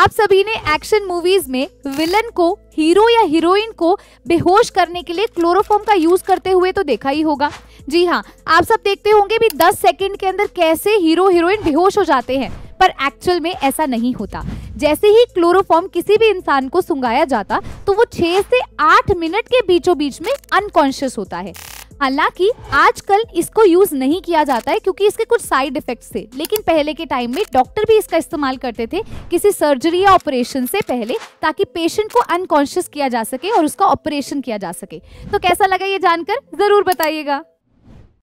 आप सभी ने एक्शन मूवीज में विलन को हीरो या हीरोइन को बेहोश करने के लिए क्लोरोफॉर्म का यूज करते हुए तो देखा ही होगा जी हाँ आप सब देखते होंगे भी 10 सेकंड के अंदर कैसे हीरो हीरोइन बेहोश हो जाते हैं पर एक्चुअल में ऐसा नहीं होता जैसे ही क्लोरोफॉर्म किसी भी इंसान को सुंगाया जाता तो वो छह से आठ मिनट के बीचों बीच में अनकॉन्शियस होता है हालांकि आजकल इसको यूज नहीं किया जाता है क्योंकि इसके कुछ साइड इफेक्ट थे लेकिन पहले के टाइम में डॉक्टर भी इसका इस्तेमाल करते थे किसी सर्जरी या ऑपरेशन से पहले ताकि पेशेंट को अनकॉन्शियस किया जा सके और उसका ऑपरेशन किया जा सके तो कैसा लगा ये जानकर जरूर बताइएगा